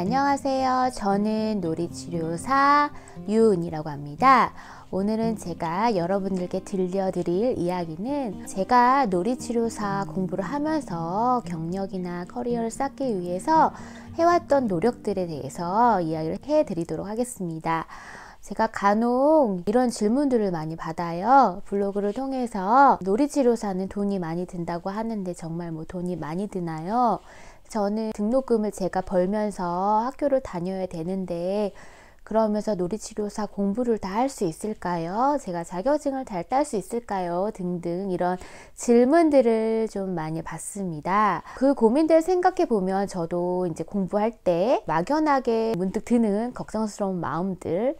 안녕하세요. 저는 놀이치료사 유은이라고 합니다. 오늘은 제가 여러분들께 들려드릴 이야기는 제가 놀이치료사 공부를 하면서 경력이나 커리어를 쌓기 위해서 해왔던 노력들에 대해서 이야기를 해드리도록 하겠습니다. 제가 간혹 이런 질문들을 많이 받아요. 블로그를 통해서 놀이치료사는 돈이 많이 든다고 하는데 정말 뭐 돈이 많이 드나요? 저는 등록금을 제가 벌면서 학교를 다녀야 되는데 그러면서 놀이치료사 공부를 다 할 수 있을까요? 제가 자격증을 잘 딸 수 있을까요? 등등 이런 질문들을 좀 많이 받습니다. 그 고민들 생각해 보면 저도 이제 공부할 때 막연하게 문득 드는 걱정스러운 마음들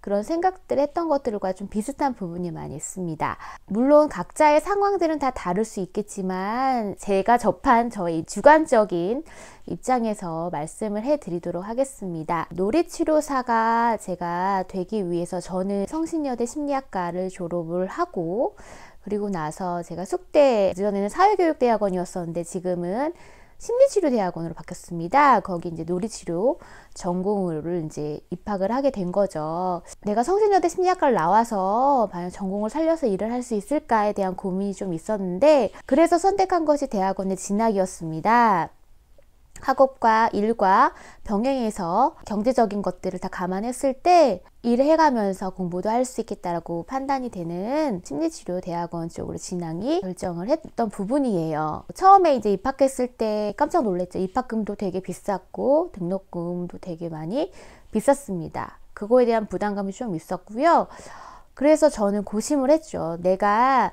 그런 생각들 했던 것들과 좀 비슷한 부분이 많이 있습니다. 물론 각자의 상황들은 다 다를 수 있겠지만 제가 접한 저희 주관적인 입장에서 말씀을 해드리도록 하겠습니다. 놀이치료사가 제가 되기 위해서 저는 성신여대 심리학과를 졸업을 하고 그리고 나서 제가 숙대, 그전에는 사회교육대학원이었었는데 지금은 심리치료대학원으로 바뀌었습니다. 거기 이제 놀이치료 전공을 이제 입학을 하게 된 거죠. 내가 성신여대 심리학과를 나와서 과연 전공을 살려서 일을 할 수 있을까에 대한 고민이 좀 있었는데 그래서 선택한 것이 대학원의 진학이었습니다. 학업과 일과 병행해서 경제적인 것들을 다 감안했을 때 일해가면서 공부도 할 수 있겠다라고 판단이 되는 심리치료 대학원 쪽으로 진학이 결정을 했던 부분이에요. 처음에 이제 입학했을 때 깜짝 놀랐죠. 입학금도 되게 비쌌고 등록금도 되게 많이 비쌌습니다. 그거에 대한 부담감이 좀 있었고요. 그래서 저는 고심을 했죠. 내가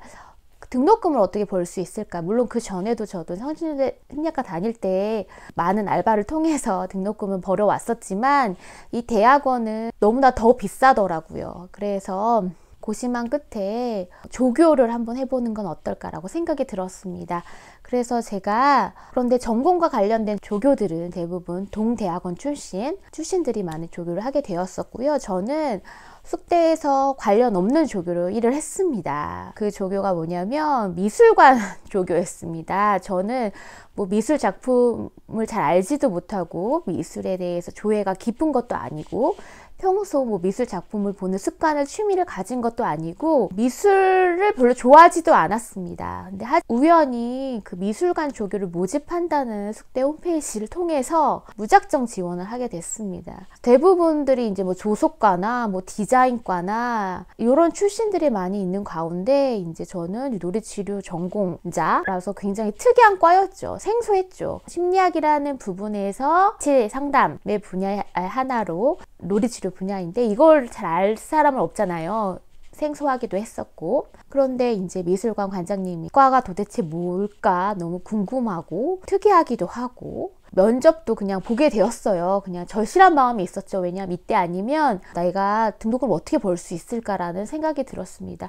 등록금을 어떻게 벌 수 있을까? 물론 그 전에도 저도 성신대 심리학과 다닐 때 많은 알바를 통해서 등록금을 벌어왔었지만 이 대학원은 너무나 더 비싸더라고요. 그래서 고심한 끝에 조교를 한번 해보는 건 어떨까라고 생각이 들었습니다. 그래서 제가 그런데 전공과 관련된 조교들은 대부분 동대학원 출신, 출신들이 많은 조교를 하게 되었었고요. 저는 숙대에서 관련 없는 조교로 일을 했습니다. 그 조교가 뭐냐면 미술관 조교였습니다. 저는 뭐 미술 작품을 잘 알지도 못하고 미술에 대해서 조예가 깊은 것도 아니고 평소 뭐 미술 작품을 보는 습관을 취미를 가진 것도 아니고 미술을 별로 좋아하지도 않았습니다. 근데 우연히 그 미술관 조교를 모집한다는 숙대 홈페이지를 통해서 무작정 지원을 하게 됐습니다. 대부분들이 이제 뭐 조속과나 뭐 디자인과나 이런 출신들이 많이 있는 가운데 이제 저는 요리치료 전공자라서 굉장히 특이한 과였죠. 생소했죠. 심리학이라는 부분에서 상담의 분야 의 하나로 놀이치료 분야인데 이걸 잘 알 사람은 없잖아요. 생소하기도 했었고 그런데 이제 미술관 관장님이 과가 도대체 뭘까 너무 궁금하고 특이하기도 하고 면접도 그냥 보게 되었어요. 그냥 절실한 마음이 있었죠. 왜냐하면 이때 아니면 내가 등록금 을 어떻게 벌 수 있을까라는 생각이 들었습니다.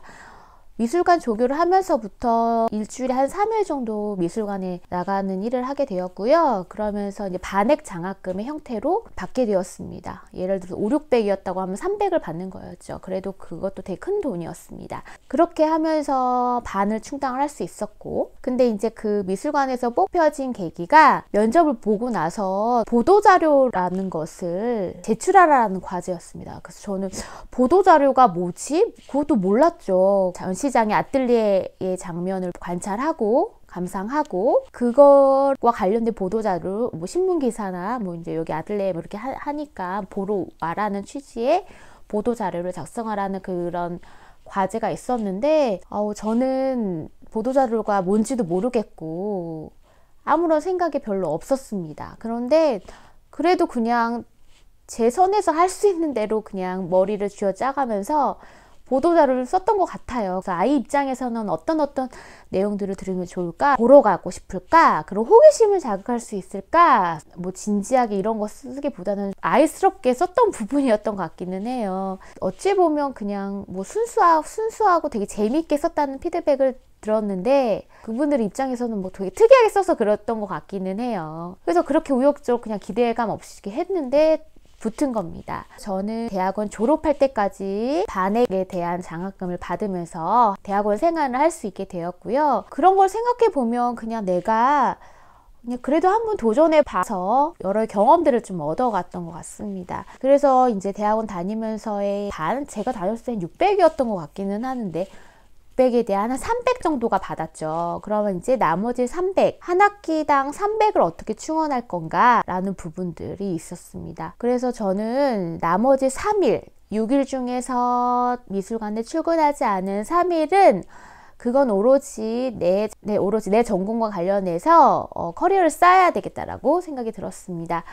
미술관 조교를 하면서부터 일주일에 한 3일 정도 미술관에 나가는 일을 하게 되었고요. 그러면서 이제 반액 장학금의 형태로 받게 되었습니다. 예를 들어 5, 600이었다고 하면 300을 받는 거였죠. 그래도 그것도 되게 큰 돈이었습니다. 그렇게 하면서 반을 충당을 할 수 있었고 근데 이제 그 미술관에서 뽑혀진 계기가 면접을 보고 나서 보도자료라는 것을 제출하라는 과제였습니다. 그래서 저는 보도자료가 뭐지? 그것도 몰랐죠. 전시 시장의 아뜰리에의 장면을 관찰하고 감상하고 그거와 관련된 보도자료 뭐 신문 기사나 뭐 이제 여기 아들레 뭐 이렇게 하, 니까 보러 와라는 취지의 보도 자료를 작성하라는 그런 과제가 있었는데 어, 저는 보도 자료가 뭔지도 모르겠고 아무런 생각이 별로 없었습니다. 그런데 그래도 그냥 제 선에서 할 수 있는 대로 그냥 머리를 쥐어짜가면서 보도자료를 썼던 것 같아요. 그래서 아이 입장에서는 어떤 어떤 내용들을 들으면 좋을까? 보러 가고 싶을까? 그리고 호기심을 자극할 수 있을까? 뭐 진지하게 이런 거 쓰기보다는 아이스럽게 썼던 부분이었던 것 같기는 해요. 어찌 보면 그냥 뭐 순수하, 순수하고 되게 재미있게 썼다는 피드백을 들었는데 그분들 입장에서는 뭐 되게 특이하게 써서 그랬던 것 같기는 해요. 그래서 그렇게 우욕적 으로 그냥 기대감 없이 했는데 붙은 겁니다. 저는 대학원 졸업할 때까지 반액에 대한 장학금을 받으면서 대학원 생활을 할 수 있게 되었고요. 그런 걸 생각해 보면 그냥 내가 그냥 그래도 한번 도전해 봐서 여러 경험들을 좀 얻어갔던 것 같습니다. 그래서 이제 대학원 다니면서의 반 제가 다녔을 때 600이었던 것 같기는 하는데 600에 대한 한 300 정도가 받았죠. 그러면 이제 나머지 300, 한 학기당 300을 어떻게 충원할 건가? 라는 부분들이 있었습니다. 그래서 저는 나머지 3일, 6일 중에서 미술관에 출근하지 않은 3일은 그건 오로지 내, 내, 오로지 내 전공과 관련해서 어, 커리어를 쌓아야 되겠다라고 생각이 들었습니다.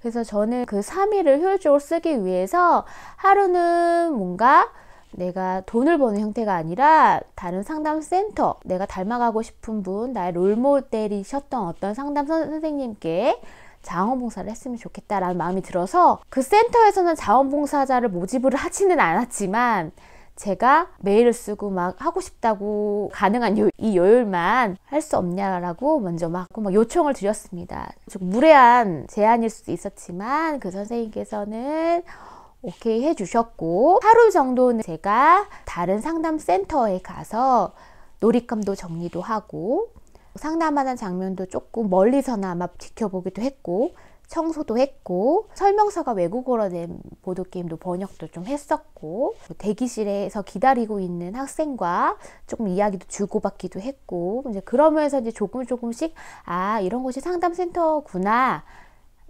그래서 저는 그 3일을 효율적으로 쓰기 위해서 하루는 뭔가 내가 돈을 버는 형태가 아니라 다른 상담센터, 내가 닮아가고 싶은 분, 나의 롤모델이셨던 어떤 상담 선생님께 자원봉사를 했으면 좋겠다라는 마음이 들어서 그 센터에서는 자원봉사자를 모집을 하지는 않았지만 제가 메일을 쓰고 막 하고 싶다고 가능한 요, 이요율만할 수 없냐라고 먼저 막, 고막 요청을 드렸습니다. 좀 무례한 제안일 수도 있었지만 그 선생님께서는 오케이 해주셨고 하루 정도는 제가 다른 상담 센터에 가서 놀이감도 정리도 하고 상담하는 장면도 조금 멀리서나마 아 지켜보기도 했고 청소도 했고 설명서가 외국어로 된 보드게임도 번역도 좀 했었고 뭐 대기실에서 기다리고 있는 학생과 조금 이야기도 주고받기도 했고 이제 그러면서 이제 조금 조금씩 아 이런 곳이 상담센터구나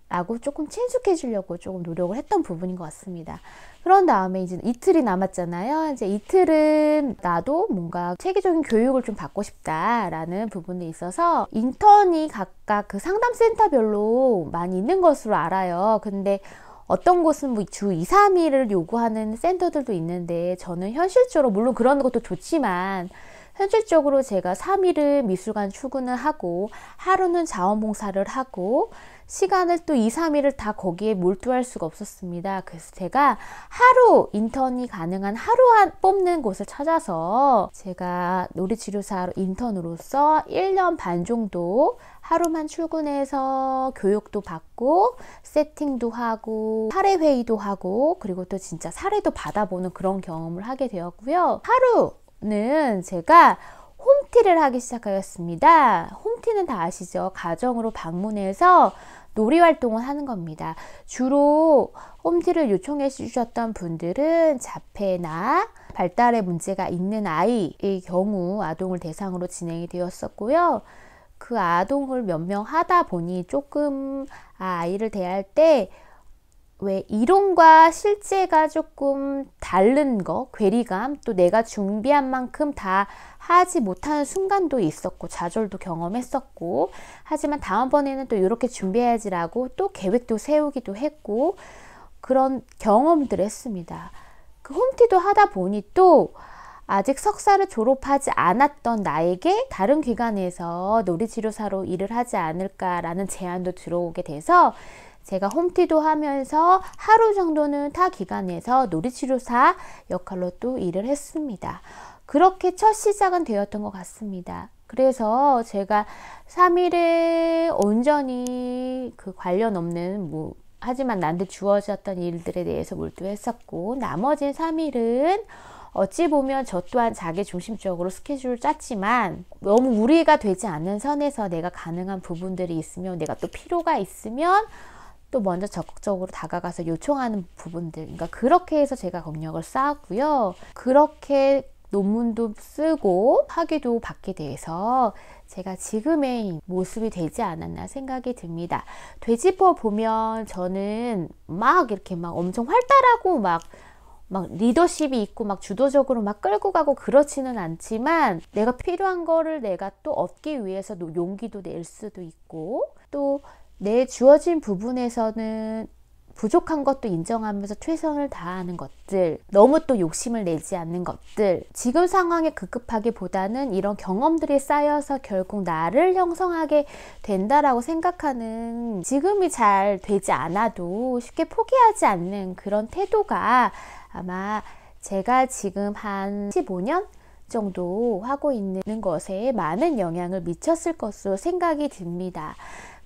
라고 조금 친숙해지려고 조금 노력을 했던 부분인 것 같습니다. 그런 다음에 이제 이틀이 남았잖아요. 이제 이틀은 나도 뭔가 체계적인 교육을 좀 받고 싶다라는 부분에 있어서 인턴이 각각 그 상담센터별로 많이 있는 것으로 알아요. 근데 어떤 곳은 뭐 주 2, 3일을 요구하는 센터들도 있는데 저는 현실적으로 물론 그런 것도 좋지만 현실적으로 제가 3일을 미술관 출근을 하고 하루는 자원봉사를 하고 시간을 또 2, 3일을 다 거기에 몰두할 수가 없었습니다. 그래서 제가 하루 인턴이 가능한 하루 한 뽑는 곳을 찾아서 제가 놀이치료사 인턴으로서 1년 반 정도 하루만 출근해서 교육도 받고 세팅도 하고 사례 회의도 하고 그리고 또 진짜 사례도 받아보는 그런 경험을 하게 되었고요. 하루 는 제가 홈티를 하기 시작하였습니다. 홈티는 다 아시죠? 가정으로 방문해서 놀이 활동을 하는 겁니다. 주로 홈티를 요청해 주셨던 분들은 자폐나 발달에 문제가 있는 아이의 경우 아동을 대상으로 진행이 되었었고요. 그 아동을 몇 명 하다 보니 조금 아 아이를 대할 때왜 이론과 실제가 조금 다른 거, 괴리감, 또 내가 준비한 만큼 다 하지 못하는 순간도 있었고, 좌절도 경험했었고, 하지만 다음번에는 또 이렇게 준비해야지라고 또 계획도 세우기도 했고, 그런 경험들을 했습니다. 그 홈티도 하다 보니 또 아직 석사를 졸업하지 않았던 나에게 다른 기관에서 놀이치료사로 일을 하지 않을까라는 제안도 들어오게 돼서 제가 홈티도 하면서 하루 정도는 타 기관에서 놀이치료사 역할로 또 일을 했습니다. 그렇게 첫 시작은 되었던 것 같습니다. 그래서 제가 3일에 온전히 그 관련 없는 뭐 하지만 나한테 주어졌던 일들에 대해서 몰두했었고 나머지 3일은 어찌 보면 저 또한 자기 중심적으로 스케줄을 짰지만 너무 무리가 되지 않는 선에서 내가 가능한 부분들이 있으면 내가 또 필요가 있으면 또 먼저 적극적으로 다가가서 요청하는 부분들. 그러니까 그렇게 해서 제가 경력을 쌓았고요. 그렇게 논문도 쓰고 학위도 받게 돼서 제가 지금의 모습이 되지 않았나 생각이 듭니다. 되짚어 보면 저는 막 이렇게 막 엄청 활달하고 막, 막 리더십이 있고 막 주도적으로 막 끌고 가고 그렇지는 않지만 내가 필요한 거를 내가 또 얻기 위해서 용기도 낼 수도 있고 또내 주어진 부분에서는 부족한 것도 인정하면서 최선을 다하는 것들, 너무 또 욕심을 내지 않는 것들, 지금 상황에 급급하기보다는 이런 경험들이 쌓여서 결국 나를 형성하게 된다라고 생각하는 지금이 잘 되지 않아도 쉽게 포기하지 않는 그런 태도가 아마 제가 지금 한 15년 정도 하고 있는 것에 많은 영향을 미쳤을 것으로 생각이 듭니다.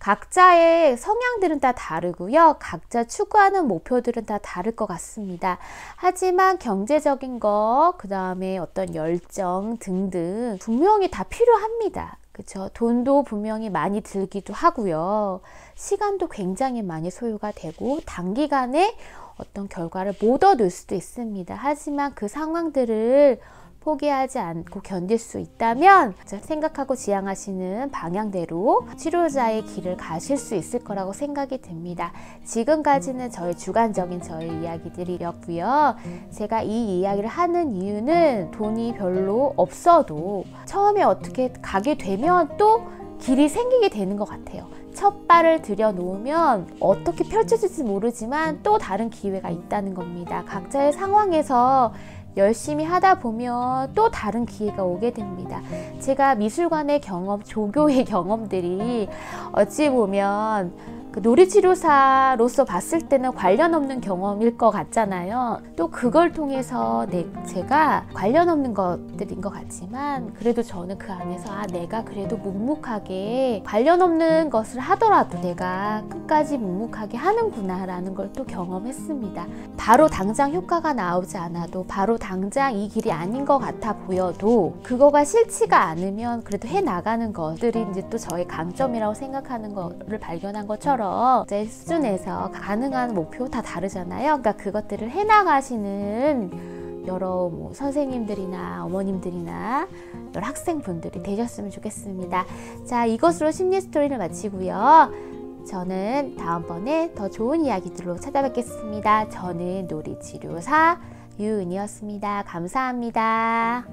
각자의 성향들은 다 다르고요. 각자 추구하는 목표들은 다 다를 것 같습니다. 하지만 경제적인 거, 그 다음에 어떤 열정 등등 분명히 다 필요합니다. 그쵸 돈도 분명히 많이 들기도 하고요. 시간도 굉장히 많이 소요가 되고 단기간에 어떤 결과를 못 얻을 수도 있습니다. 하지만 그 상황들을 포기하지 않고 견딜 수 있다면 생각하고 지향하시는 방향대로 치료자의 길을 가실 수 있을 거라고 생각이 듭니다. 지금까지는 저의 주관적인 저의 이야기들이었고요. 제가 이 이야기를 하는 이유는 돈이 별로 없어도 처음에 어떻게 가게 되면 또 길이 생기게 되는 것 같아요. 첫 발을 들여놓으면 어떻게 펼쳐질지 모르지만 또 다른 기회가 있다는 겁니다. 각자의 상황에서 열심히 하다 보면 또 다른 기회가 오게 됩니다. 제가 미술관의 경험, 조교의 경험들이 어찌 보면 그 놀이치료사로서 봤을 때는 관련 없는 경험일 것 같잖아요. 또 그걸 통해서 내, 제가 관련 없는 것들인 것 같지만 그래도 저는 그 안에서 아 내가 그래도 묵묵하게 관련 없는 것을 하더라도 내가 끝까지 묵묵하게 하는구나라는 걸 또 경험했습니다. 바로 당장 효과가 나오지 않아도 바로 당장 이 길이 아닌 것 같아 보여도 그거가 싫지가 않으면 그래도 해 나가는 것들이 이제 또 저의 강점이라고 생각하는 것을 발견한 것처럼. 것처럼 제 수준에서 가능한 목표 다 다르잖아요. 그러니까 그것들을 해나가시는 여러 뭐 선생님들이나 어머님들이나 여러 학생분들이 되셨으면 좋겠습니다. 자, 이것으로 심리 스토리를 마치고요. 저는 다음번에 더 좋은 이야기들로 찾아뵙겠습니다. 저는 놀이치료사 유은이었습니다. 감사합니다.